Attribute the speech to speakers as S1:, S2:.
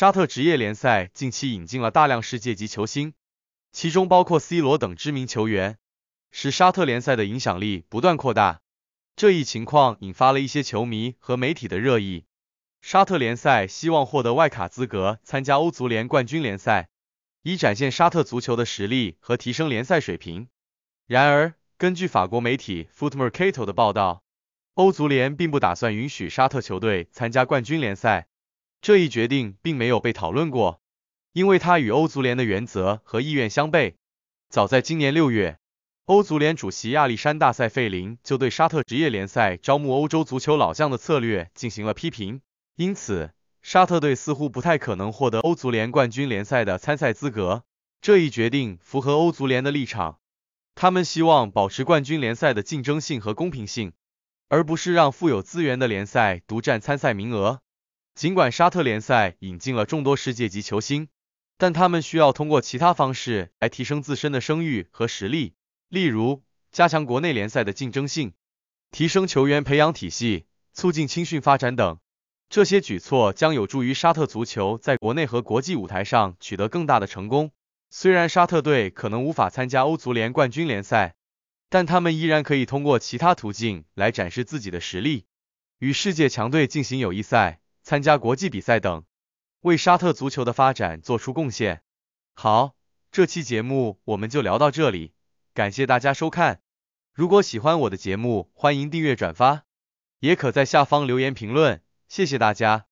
S1: 沙特职业联赛近期引进了大量世界级球星，其中包括 C 罗等知名球员，使沙特联赛的影响力不断扩大。这一情况引发了一些球迷和媒体的热议。沙特联赛希望获得外卡资格参加欧足联冠军联赛，以展现沙特足球的实力和提升联赛水平。然而，根据法国媒体 Foot Mercato 的报道，欧足联并不打算允许沙特球队参加冠军联赛。这一决定并没有被讨论过，因为它与欧足联的原则和意愿相悖。早在今年六月，欧足联主席亚历山大塞费林就对沙特职业联赛招募欧洲足球老将的策略进行了批评。因此，沙特队似乎不太可能获得欧足联冠军联赛的参赛资格。这一决定符合欧足联的立场，他们希望保持冠军联赛的竞争性和公平性，而不是让富有资源的联赛独占参赛名额。尽管沙特联赛引进了众多世界级球星，但他们需要通过其他方式来提升自身的声誉和实力，例如加强国内联赛的竞争性、提升球员培养体系、促进青训发展等。这些举措将有助于沙特足球在国内和国际舞台上取得更大的成功。虽然沙特队可能无法参加欧足联冠军联赛，但他们依然可以通过其他途径来展示自己的实力，与世界强队进行友谊赛。参加国际比赛等，为沙特足球的发展做出贡献。好，这期节目我们就聊到这里，感谢大家收看。如果喜欢我的节目，欢迎订阅转发，也可在下方留言评论。谢谢大家。